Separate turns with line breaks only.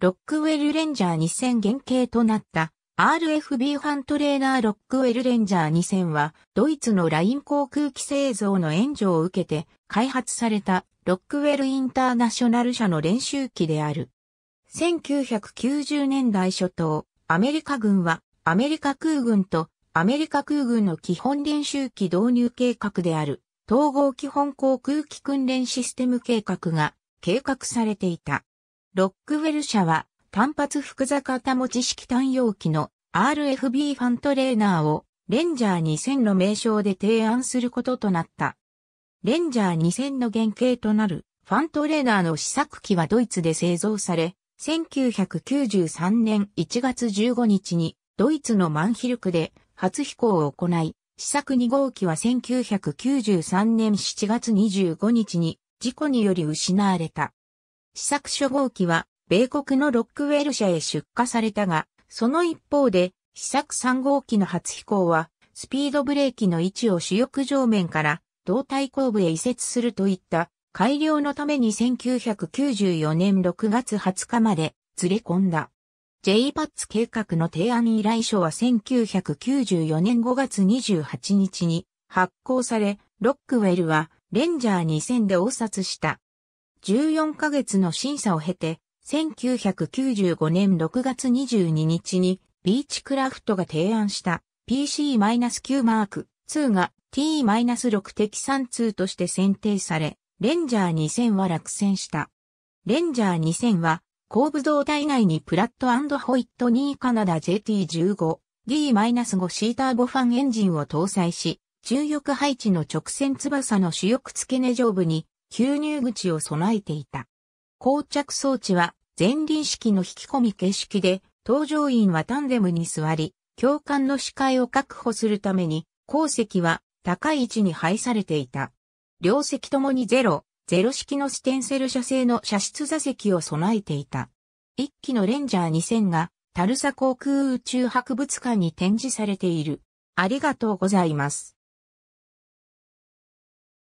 ロックウェルレンジャー2000原型となった RFB ファントレーナーロックウェルレンジャー2000はドイツのライン航空機製造の援助を受けて開発されたロックウェルインターナショナル社の練習機である。1990年代初頭、アメリカ軍はアメリカ空軍とアメリカ空軍の基本練習機導入計画である統合基本航空機訓練システム計画が計画されていた。ロックウェル社は単発複座型持ち式単容器の RFB ファントレーナーをレンジャー2000の名称で提案することとなった。レンジャー2000の原型となるファントレーナーの試作機はドイツで製造され、1993年1月15日にドイツのマンヒルクで初飛行を行い、試作2号機は1993年7月25日に事故により失われた。試作初号機は、米国のロックウェル社へ出荷されたが、その一方で、試作3号機の初飛行は、スピードブレーキの位置を主翼上面から胴体後部へ移設するといった改良のために1994年6月20日までずれ込んだ。J p a t s 計画の提案依頼書は1994年5月28日に発行され、ロックウェルはレンジャー2000で応札した。14ヶ月の審査を経て、1995年6月22日にビーチクラフトが提案した PC-9 マーク2が T-6 敵3通として選定され、レンジャー2000は落選した。レンジャー2000は、後部胴体内にプラットホイット2カナダ JT15、d 5ーターボファンエンジンを搭載し、重翼配置の直線翼の主翼付け根上部に吸入口を備えていた。膠着装置は前輪式の引き込み形式で、搭乗員はタンデムに座り、教官の視界を確保するために、後席は高い位置に配されていた。両席ともにゼロ、ゼロ式のステンセル車製の射出座席を備えていた。一機のレンジャー2000が、タルサ航空宇宙博物館に展示されている。ありがとうございます。